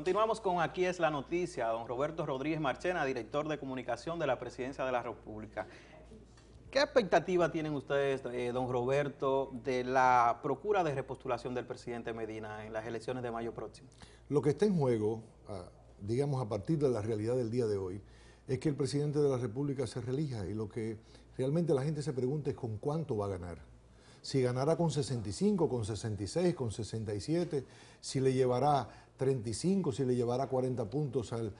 Continuamos con Aquí es la noticia. Don Roberto Rodríguez Marchena, director de comunicación de la Presidencia de la República. ¿Qué expectativa tienen ustedes, eh, don Roberto, de la procura de repostulación del presidente Medina en las elecciones de mayo próximo? Lo que está en juego, digamos a partir de la realidad del día de hoy, es que el presidente de la República se relija y lo que realmente la gente se pregunta es con cuánto va a ganar si ganará con 65, con 66, con 67, si le llevará 35, si le llevará 40 puntos al,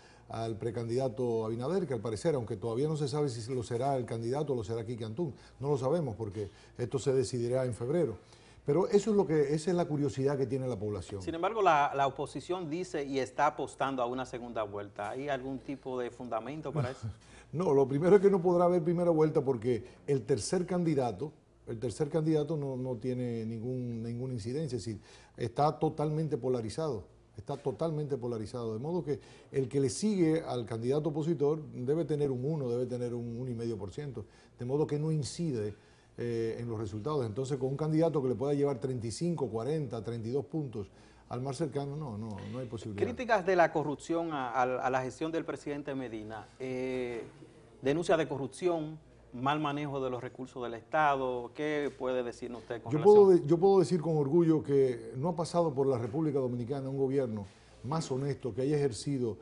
precandidato Abinader, que al parecer, aunque todavía no se sabe si lo será el candidato o lo será Kiki Antún, no lo sabemos porque esto se decidirá en febrero. Pero eso es lo que, esa es la curiosidad que tiene la población. Sin embargo, la, oposición dice y está apostando a una segunda vuelta. ¿Hay algún tipo de fundamento para eso? No, lo primero es que no podrá haber primera vuelta porque el tercer candidato el tercer candidato no, tiene ningún, ninguna incidencia, es decir, está totalmente polarizado, está totalmente polarizado, de modo que el que le sigue al candidato opositor debe tener un 1, debe tener un 1,5%, de modo que no incide eh, en los resultados. Entonces, con un candidato que le pueda llevar 35, 40, 32 puntos al más cercano, no, no, no hay posibilidad. Críticas de la corrupción a, la gestión del presidente Medina, eh, denuncia de corrupción mal manejo de los recursos del Estado? ¿Qué puede decir usted con yo Puedo yo puedo decir con orgullo que no ha pasado por la República Dominicana un gobierno más honesto que haya ejercido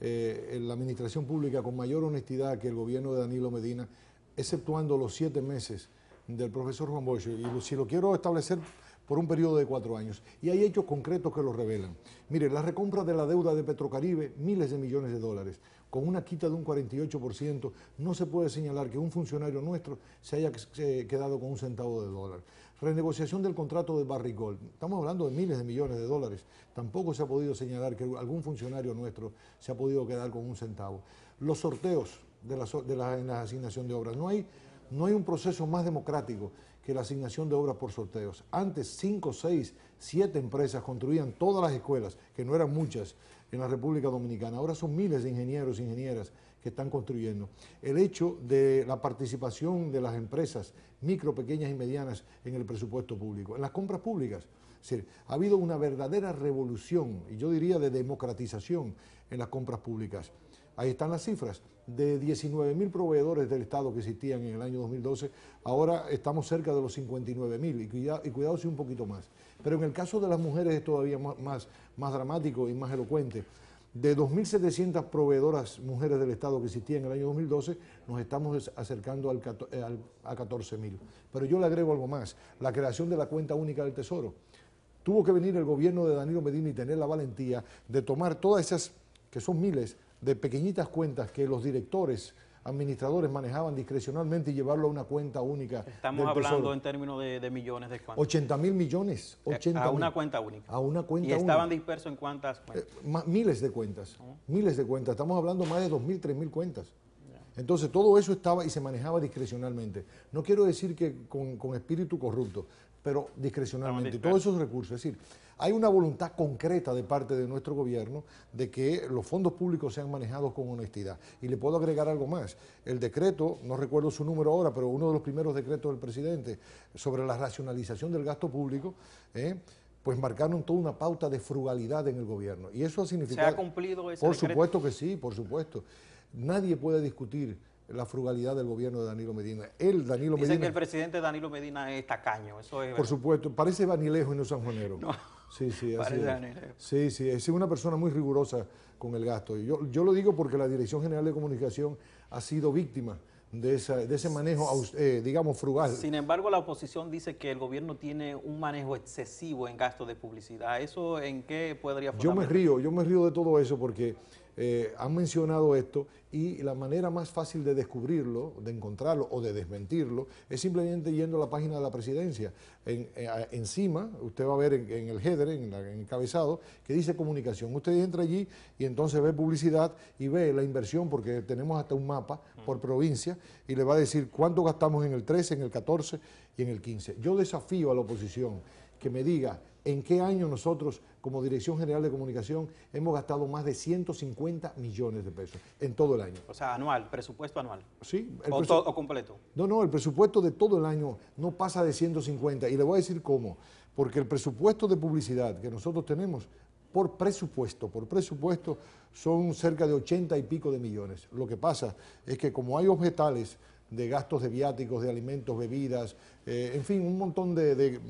eh, la administración pública con mayor honestidad que el gobierno de Danilo Medina, exceptuando los siete meses del profesor Juan Bosch. Y si lo quiero establecer por un periodo de cuatro años. Y hay hechos concretos que lo revelan. Mire, la recompra de la deuda de Petrocaribe, miles de millones de dólares con una quita de un 48%, no se puede señalar que un funcionario nuestro se haya eh, quedado con un centavo de dólar. Renegociación del contrato de Barrigol, Estamos hablando de miles de millones de dólares. Tampoco se ha podido señalar que algún funcionario nuestro se ha podido quedar con un centavo. Los sorteos de la, en la asignación de obras. No hay, no hay un proceso más democrático que la asignación de obras por sorteos. Antes, 5, seis, siete empresas construían todas las escuelas, que no eran muchas, en la República Dominicana. Ahora son miles de ingenieros e ingenieras que están construyendo. El hecho de la participación de las empresas micro, pequeñas y medianas en el presupuesto público, en las compras públicas. Es ha habido una verdadera revolución, y yo diría de democratización en las compras públicas. Ahí están las cifras. De 19.000 proveedores del Estado que existían en el año 2012, ahora estamos cerca de los 59.000 y, cuidado, y si un poquito más. Pero en el caso de las mujeres es todavía más, dramático y más elocuente. De 2.700 proveedoras mujeres del Estado que existían en el año 2012, nos estamos acercando eh, a 14.000. Pero yo le agrego algo más, la creación de la cuenta única del Tesoro. Tuvo que venir el gobierno de Danilo Medina y tener la valentía de tomar todas esas, que son miles, de pequeñitas cuentas que los directores administradores manejaban discrecionalmente y llevarlo a una cuenta única. Estamos hablando en términos de, millones de cuentas. 80 mil millones. Eh, a una cuenta única. A una cuenta ¿Y estaban dispersos en cuántas eh, cuentas? miles de cuentas. Miles de cuentas. Estamos hablando más de 2.000, mil cuentas. Entonces todo eso estaba y se manejaba discrecionalmente. No quiero decir que con espíritu corrupto, pero discrecionalmente. Todos esos recursos, es decir, hay una voluntad concreta de parte de nuestro gobierno de que los fondos públicos sean manejados con honestidad. Y le puedo agregar algo más. El decreto, no recuerdo su número ahora, pero uno de los primeros decretos del presidente sobre la racionalización del gasto público, eh, pues marcaron toda una pauta de frugalidad en el gobierno. Y eso ha significado... ¿Se ha cumplido ese Por supuesto que sí, por supuesto. Nadie puede discutir la frugalidad del gobierno de Danilo Medina. Él, Danilo Dicen que el presidente Danilo Medina es tacaño, eso es... Por supuesto, parece vanilejo y no sanjuanero. Juanero. sí, sí, así es. Sí, sí, es una persona muy rigurosa con el gasto. yo, yo lo digo porque la Dirección General de Comunicación ha sido víctima de, esa, de ese manejo, eh, digamos, frugal. Sin embargo, la oposición dice que el gobierno tiene un manejo excesivo en gastos de publicidad. ¿Eso en qué podría... Yo me río, yo me río de todo eso porque eh, han mencionado esto y la manera más fácil de descubrirlo, de encontrarlo o de desmentirlo es simplemente yendo a la página de la presidencia. Eh, encima, usted va a ver en, el header, en, el encabezado, que dice comunicación. Usted entra allí y entonces ve publicidad y ve la inversión, porque tenemos hasta un mapa por provincia y le va a decir cuánto gastamos en el 13, en el 14 y en el 15. Yo desafío a la oposición que me diga en qué año nosotros como Dirección General de Comunicación hemos gastado más de 150 millones de pesos en todo el año. O sea, anual, presupuesto anual. Sí. o, o, completo. No, no, el presupuesto de todo el año no pasa de 150. Y le voy a decir cómo. Porque el presupuesto de publicidad que nosotros tenemos, por presupuesto, por presupuesto, son cerca de 80 y pico de millones. Lo que pasa es que como hay objetales de gastos de viáticos, de alimentos, bebidas, eh, en fin, un montón de,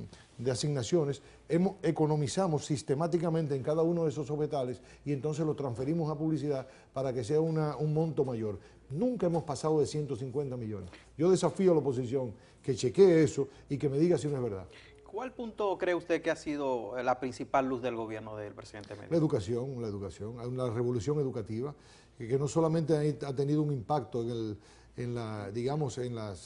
asignaciones, hemos, economizamos sistemáticamente en cada uno de esos objetales y entonces lo transferimos a publicidad para que sea un monto mayor. Nunca hemos pasado de 150 millones. Yo desafío a la oposición que chequee eso y que me diga si no es verdad. ¿Cuál punto cree usted que ha sido eh, la principal luz del gobierno del presidente Medina? La educación, la educación, la revolución educativa, que no solamente ha tenido un impacto en el en, la, digamos, en, las,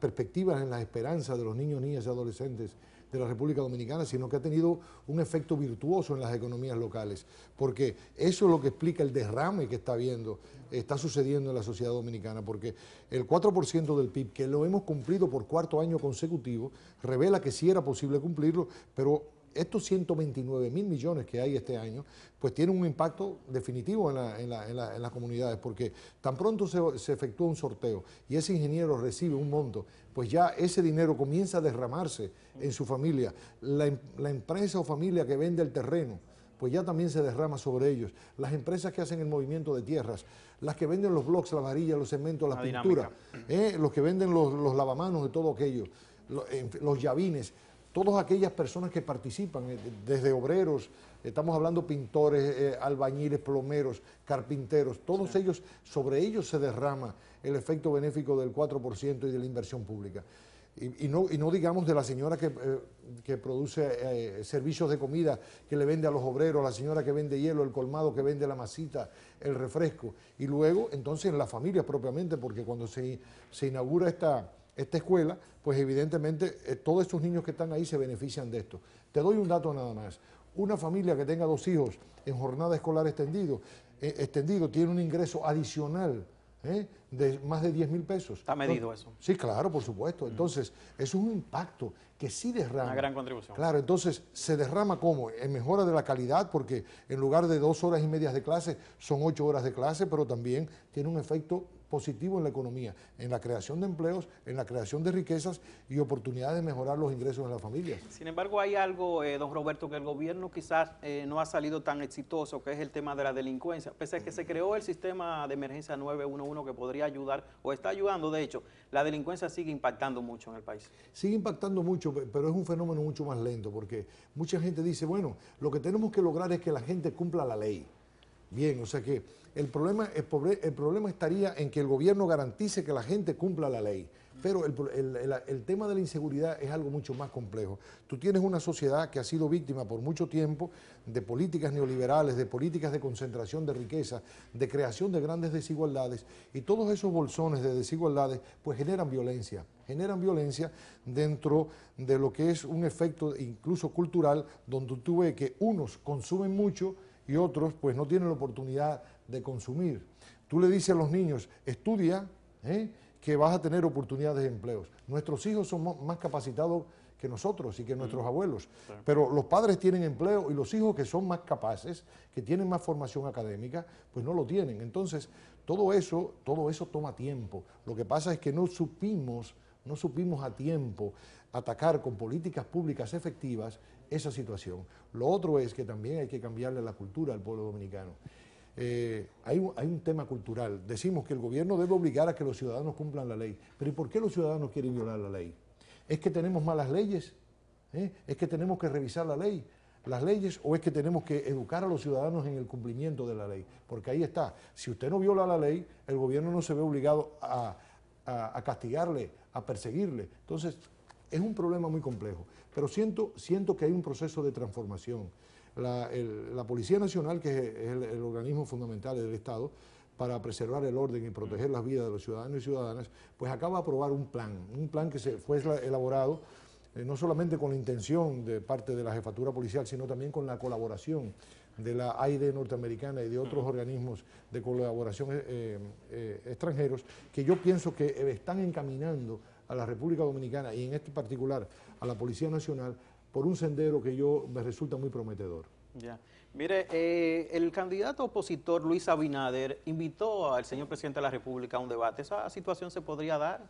perspectivas, en las esperanzas de los niños, niñas y adolescentes de la República Dominicana, sino que ha tenido un efecto virtuoso en las economías locales, porque eso es lo que explica el derrame que está viendo, está sucediendo en la sociedad dominicana, porque el 4% del PIB, que lo hemos cumplido por cuarto año consecutivo, revela que sí era posible cumplirlo, pero estos 129 mil millones que hay este año, pues tienen un impacto definitivo en, las comunidades, porque tan pronto se, efectúa un sorteo y ese ingeniero recibe un monto, pues ya ese dinero comienza a derramarse en su familia. La, empresa o familia que vende el terreno, pues ya también se derrama sobre ellos. Las empresas que hacen el movimiento de tierras, las que venden los bloques, la varilla, los cementos, las la pinturas, eh, los que venden los, lavamanos y todo aquello, los, los llavines todas aquellas personas que participan, eh, desde obreros, estamos hablando pintores, eh, albañiles, plomeros, carpinteros, todos ellos, sobre ellos se derrama el efecto benéfico del 4% y de la inversión pública. Y, no, digamos de la señora que, eh, produce servicios de comida, que le vende a los obreros, la señora que vende hielo, el colmado que vende la masita, el refresco. Y luego, entonces, en las familias propiamente, porque cuando se inaugura esta, esta escuela, pues evidentemente eh, todos estos niños que están ahí se benefician de esto. Te doy un dato nada más. Una familia que tenga dos hijos en jornada escolar extendido, eh, extendido tiene un ingreso adicional ¿eh? de más de 10 mil pesos. ¿Está medido eso? Sí, claro, por supuesto. Entonces, es un impacto que sí derrama. Una gran contribución. Claro, entonces se derrama como en mejora de la calidad, porque en lugar de dos horas y media de clase, son ocho horas de clase, pero también tiene un efecto positivo en la economía, en la creación de empleos, en la creación de riquezas y oportunidades de mejorar los ingresos de las familias. Sin embargo, hay algo, eh, don Roberto, que el gobierno quizás eh, no ha salido tan exitoso, que es el tema de la delincuencia. Pese a que se creó el sistema de emergencia 911 que podría ayudar o está ayudando, de hecho, la delincuencia sigue impactando mucho en el país. Sigue impactando mucho, pero es un fenómeno mucho más lento, porque mucha gente dice, bueno, lo que tenemos que lograr es que la gente cumpla la ley. Bien, o sea que el problema, problema estaría en que el gobierno garantice que la gente cumpla la ley. Pero el, el, tema de la inseguridad es algo mucho más complejo. Tú tienes una sociedad que ha sido víctima por mucho tiempo de políticas neoliberales, de políticas de concentración de riqueza, de creación de grandes desigualdades, y todos esos bolsones de desigualdades pues generan violencia, generan violencia dentro de lo que es un efecto incluso cultural donde tú ves que unos consumen mucho, y otros pues no tienen la oportunidad de consumir. Tú le dices a los niños, estudia, ¿eh? que vas a tener oportunidades de empleos. Nuestros hijos son más capacitados que nosotros y que nuestros abuelos, pero los padres tienen empleo y los hijos que son más capaces, que tienen más formación académica, pues no lo tienen. Entonces, todo eso, todo eso toma tiempo. Lo que pasa es que no supimos, no supimos a tiempo atacar con políticas públicas efectivas esa situación. Lo otro es que también hay que cambiarle la cultura al pueblo dominicano. Eh, hay, un, tema cultural. Decimos que el gobierno debe obligar a que los ciudadanos cumplan la ley. Pero ¿y por qué los ciudadanos quieren violar la ley? ¿Es que tenemos malas leyes? ¿Eh? ¿Es que tenemos que revisar la ley? las leyes o es que tenemos que educar a los ciudadanos en el cumplimiento de la ley. Porque ahí está, si usted no viola la ley, el gobierno no se ve obligado a, a castigarle, a perseguirle. Entonces, es un problema muy complejo, pero siento, siento que hay un proceso de transformación. La, Policía Nacional, que es el, organismo fundamental del Estado, para preservar el orden y proteger las vidas de los ciudadanos y ciudadanas, pues acaba de aprobar un plan, un plan que se fue elaborado eh, no solamente con la intención de parte de la jefatura policial, sino también con la colaboración de la AID norteamericana y de otros organismos de colaboración eh, eh, extranjeros, que yo pienso que están encaminando a la República Dominicana y en este particular a la Policía Nacional por un sendero que yo me resulta muy prometedor. Mire, eh, el candidato opositor Luis Abinader invitó al señor presidente de la República a un debate. ¿Esa situación se podría dar?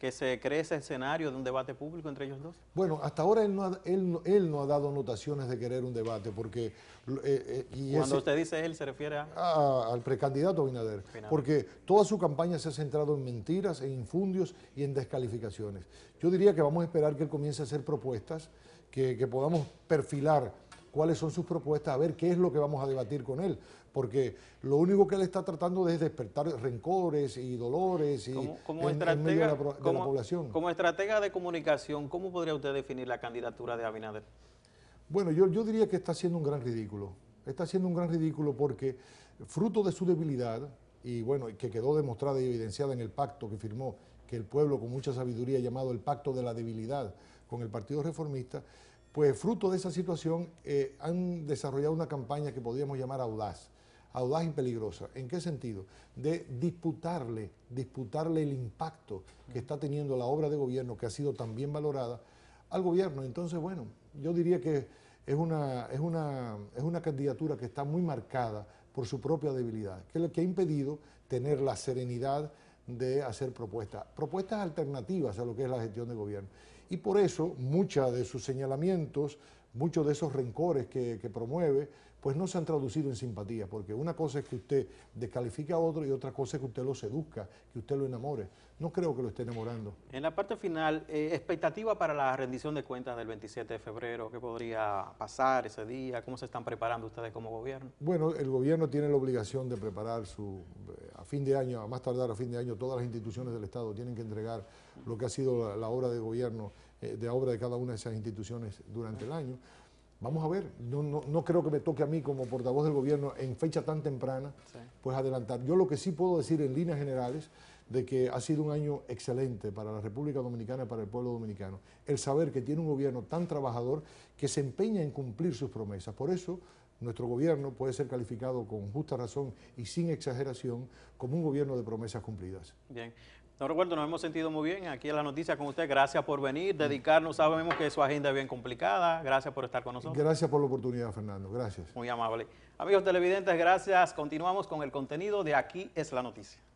que se cree ese escenario de un debate público entre ellos dos? Bueno, hasta ahora él no ha, él, no ha dado notaciones de querer un debate, porque... Eh, eh, y Cuando usted dice él, se refiere a... al precandidato Abinader, porque toda su campaña se ha centrado en mentiras, en infundios y en descalificaciones. Yo diría que vamos a esperar que él comience a hacer propuestas, que podamos perfilar cuáles son sus propuestas, a ver qué es lo que vamos a debatir con él. Porque lo único que él está tratando es despertar rencores y dolores y como, en, estratega, medio de la, población. Como estratega de comunicación, ¿cómo podría usted definir la candidatura de Abinader? Bueno, yo, yo diría que está haciendo un gran ridículo. Está haciendo un gran ridículo porque, fruto de su debilidad, y bueno, que quedó demostrada y evidenciada en el pacto que firmó, que el pueblo con mucha sabiduría ha llamado el pacto de la debilidad con el Partido Reformista, pues fruto de esa situación eh, han desarrollado una campaña que podríamos llamar audaz, audaz y peligrosa. ¿En qué sentido? De disputarle, disputarle el impacto que está teniendo la obra de gobierno, que ha sido tan bien valorada, al gobierno. Entonces, bueno, yo diría que es una, es una candidatura que está muy marcada por su propia debilidad, que es lo que ha impedido tener la serenidad de hacer propuestas, propuestas alternativas a lo que es la gestión de gobierno. Y por eso muchos de sus señalamientos, muchos de esos rencores que, promueve, pues no se han traducido en simpatía, porque una cosa es que usted descalifica a otro y otra cosa es que usted lo seduzca, que usted lo enamore. No creo que lo esté enamorando. En la parte final, eh, expectativa para la rendición de cuentas del 27 de febrero, ¿qué podría pasar ese día? ¿Cómo se están preparando ustedes como gobierno? Bueno, el gobierno tiene la obligación de preparar su eh, fin de año, a más tardar a fin de año, todas las instituciones del Estado tienen que entregar lo que ha sido la, obra de gobierno, eh, de obra de cada una de esas instituciones durante el año. Vamos a ver, no, no, creo que me toque a mí como portavoz del gobierno en fecha tan temprana, pues adelantar. Yo lo que sí puedo decir en líneas generales, de que ha sido un año excelente para la República Dominicana y para el pueblo dominicano. El saber que tiene un gobierno tan trabajador que se empeña en cumplir sus promesas. Por eso nuestro gobierno puede ser calificado con justa razón y sin exageración como un gobierno de promesas cumplidas. Bien. Don Roberto, nos hemos sentido muy bien aquí en la noticia con usted. Gracias por venir, mm. dedicarnos. Sabemos que su agenda es bien complicada. Gracias por estar con nosotros. Gracias por la oportunidad, Fernando. Gracias. Muy amable. Amigos televidentes, gracias. Continuamos con el contenido de Aquí es la noticia.